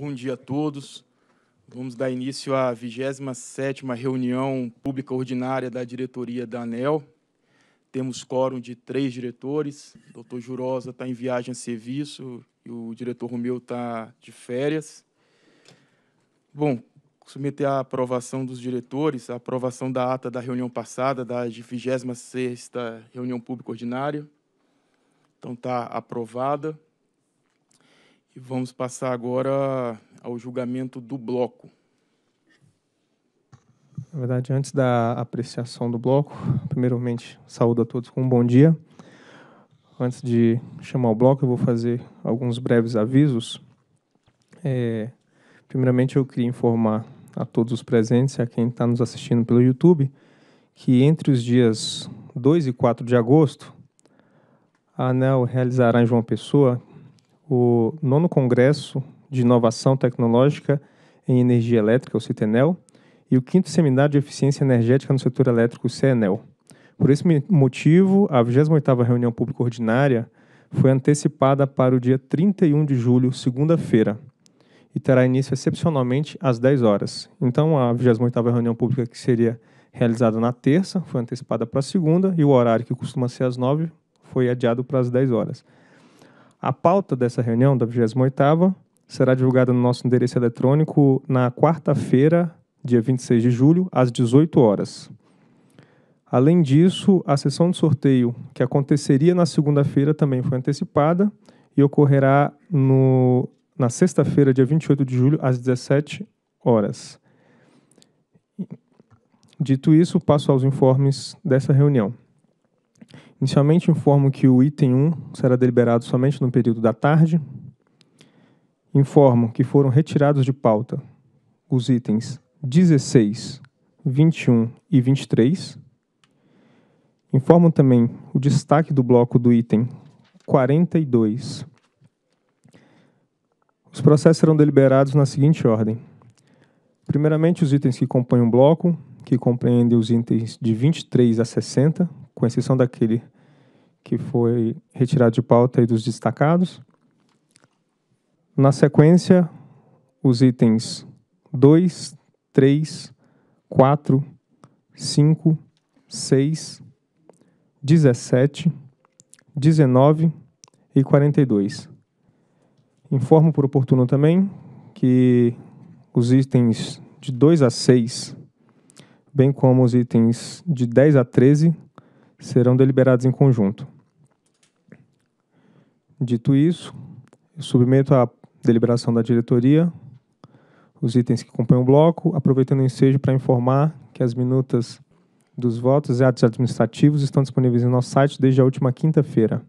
Bom dia a todos. Vamos dar início à 27ª reunião pública ordinária da diretoria da ANEL. Temos quórum de três diretores. O doutor Jurosa está em viagem a serviço e o diretor Romeu está de férias. Bom, submeter a aprovação dos diretores a aprovação da ata da reunião passada, da 26ª reunião pública ordinária. Então, está aprovada. E vamos passar agora ao julgamento do bloco. Na verdade, antes da apreciação do bloco, primeiramente saúdo a todos com um bom dia. Antes de chamar o bloco, eu vou fazer alguns breves avisos. É, primeiramente, eu queria informar a todos os presentes e a quem está nos assistindo pelo YouTube que entre os dias 2 e 4 de agosto, a ANEL realizará em João Pessoa o nono Congresso de Inovação Tecnológica em Energia Elétrica, o CITENEL, e o quinto Seminário de Eficiência Energética no Setor Elétrico, o CENEL. Por esse motivo, a 28ª reunião pública ordinária foi antecipada para o dia 31 de julho, segunda-feira, e terá início excepcionalmente às 10 horas. Então, a 28ª reunião pública que seria realizada na terça foi antecipada para a segunda e o horário que costuma ser às 9 foi adiado para as 10 horas. A pauta dessa reunião, da 28 será divulgada no nosso endereço eletrônico na quarta-feira, dia 26 de julho, às 18 horas. Além disso, a sessão de sorteio, que aconteceria na segunda-feira, também foi antecipada e ocorrerá no, na sexta-feira, dia 28 de julho, às 17 horas. Dito isso, passo aos informes dessa reunião. Inicialmente informo que o item 1 será deliberado somente no período da tarde. Informo que foram retirados de pauta os itens 16, 21 e 23. Informo também o destaque do bloco do item 42. Os processos serão deliberados na seguinte ordem. Primeiramente, os itens que compõem o bloco, que compreendem os itens de 23 a 60, com exceção daquele que foi retirado de pauta e dos destacados. Na sequência, os itens 2, 3, 4, 5, 6, 17, 19 e 42. Informo por oportuno também que os itens de 2 a 6, bem como os itens de 10 a 13, serão deliberados em conjunto. Dito isso, submeto à deliberação da diretoria os itens que compõem o bloco, aproveitando o ensejo para informar que as minutas dos votos e atos administrativos estão disponíveis em nosso site desde a última quinta-feira.